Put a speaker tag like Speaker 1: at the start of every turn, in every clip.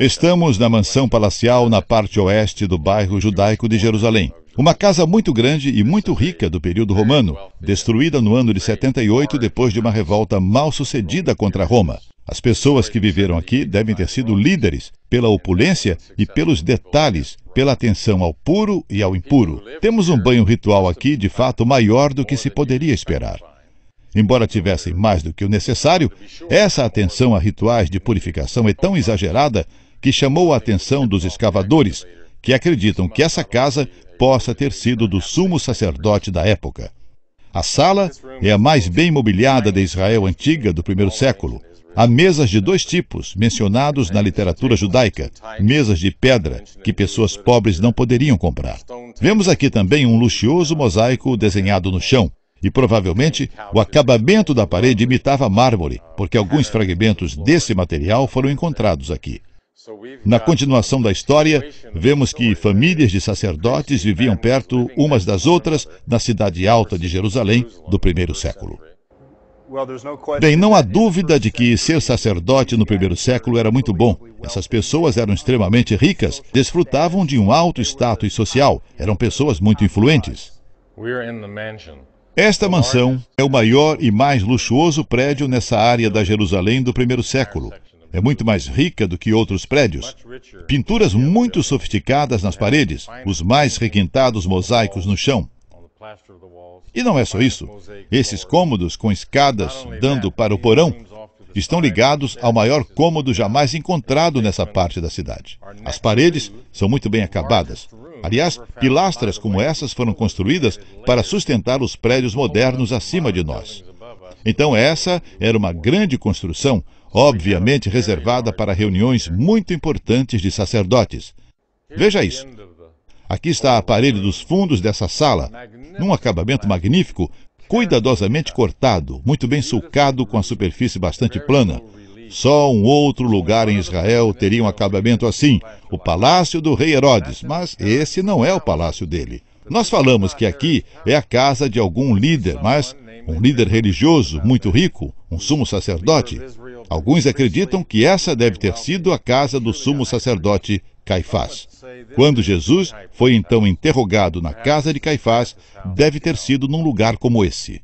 Speaker 1: Estamos na mansão palacial na parte oeste do bairro judaico de Jerusalém. Uma casa muito grande e muito rica do período romano, destruída no ano de 78 depois de uma revolta mal sucedida contra Roma. As pessoas que viveram aqui devem ter sido líderes pela opulência e pelos detalhes, pela atenção ao puro e ao impuro. Temos um banho ritual aqui de fato maior do que se poderia esperar. Embora tivessem mais do que o necessário, essa atenção a rituais de purificação é tão exagerada que chamou a atenção dos escavadores, que acreditam que essa casa possa ter sido do sumo sacerdote da época. A sala é a mais bem mobiliada de Israel antiga do primeiro século. Há mesas de dois tipos, mencionados na literatura judaica: mesas de pedra, que pessoas pobres não poderiam comprar. Vemos aqui também um luxuoso mosaico desenhado no chão. E provavelmente o acabamento da parede imitava mármore, porque alguns fragmentos desse material foram encontrados aqui. Na continuação da história, vemos que famílias de sacerdotes viviam perto umas das outras na cidade alta de Jerusalém do primeiro século. Bem, não há dúvida de que ser sacerdote no primeiro século era muito bom. Essas pessoas eram extremamente ricas, desfrutavam de um alto status social, eram pessoas muito influentes. Esta mansão é o maior e mais luxuoso prédio nessa área da Jerusalém do primeiro século. É muito mais rica do que outros prédios. Pinturas muito sofisticadas nas paredes, os mais requintados mosaicos no chão. E não é só isso. Esses cômodos com escadas dando para o porão estão ligados ao maior cômodo jamais encontrado nessa parte da cidade. As paredes são muito bem acabadas. Aliás, pilastras como essas foram construídas para sustentar os prédios modernos acima de nós. Então, essa era uma grande construção, obviamente reservada para reuniões muito importantes de sacerdotes. Veja isso. Aqui está a parede dos fundos dessa sala, num acabamento magnífico, cuidadosamente cortado, muito bem sulcado com a superfície bastante plana, só um outro lugar em Israel teria um acabamento assim, o palácio do rei Herodes, mas esse não é o palácio dele. Nós falamos que aqui é a casa de algum líder, mas um líder religioso muito rico, um sumo sacerdote. Alguns acreditam que essa deve ter sido a casa do sumo sacerdote Caifás. Quando Jesus foi então interrogado na casa de Caifás, deve ter sido num lugar como esse.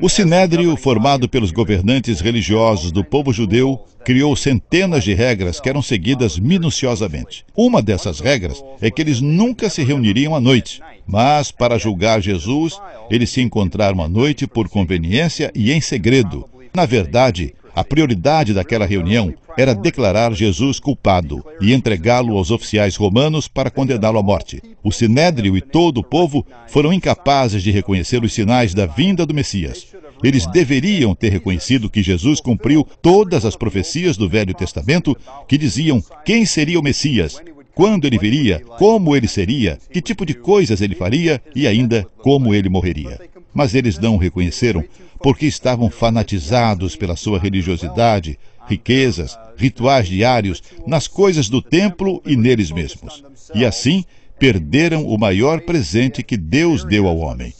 Speaker 1: O Sinédrio, formado pelos governantes religiosos do povo judeu, criou centenas de regras que eram seguidas minuciosamente. Uma dessas regras é que eles nunca se reuniriam à noite, mas para julgar Jesus, eles se encontraram à noite por conveniência e em segredo, na verdade, a prioridade daquela reunião era declarar Jesus culpado e entregá-lo aos oficiais romanos para condená-lo à morte. O sinédrio e todo o povo foram incapazes de reconhecer os sinais da vinda do Messias. Eles deveriam ter reconhecido que Jesus cumpriu todas as profecias do Velho Testamento que diziam quem seria o Messias, quando ele viria, como ele seria, que tipo de coisas ele faria e ainda como ele morreria mas eles não o reconheceram porque estavam fanatizados pela sua religiosidade, riquezas, rituais diários, nas coisas do templo e neles mesmos. E assim, perderam o maior presente que Deus deu ao homem.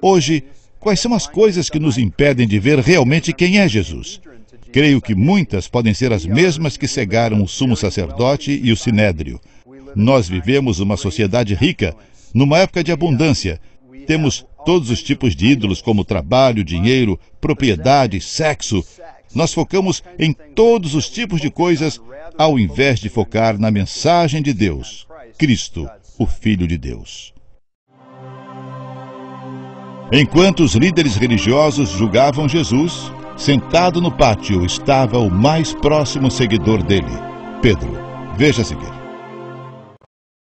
Speaker 1: Hoje, quais são as coisas que nos impedem de ver realmente quem é Jesus? Creio que muitas podem ser as mesmas que cegaram o sumo sacerdote e o sinédrio. Nós vivemos uma sociedade rica, numa época de abundância. Temos todos os tipos de ídolos, como trabalho, dinheiro, propriedade, sexo. Nós focamos em todos os tipos de coisas, ao invés de focar na mensagem de Deus, Cristo, o Filho de Deus. Enquanto os líderes religiosos julgavam Jesus, sentado no pátio estava o mais próximo seguidor dele, Pedro. Veja a seguir.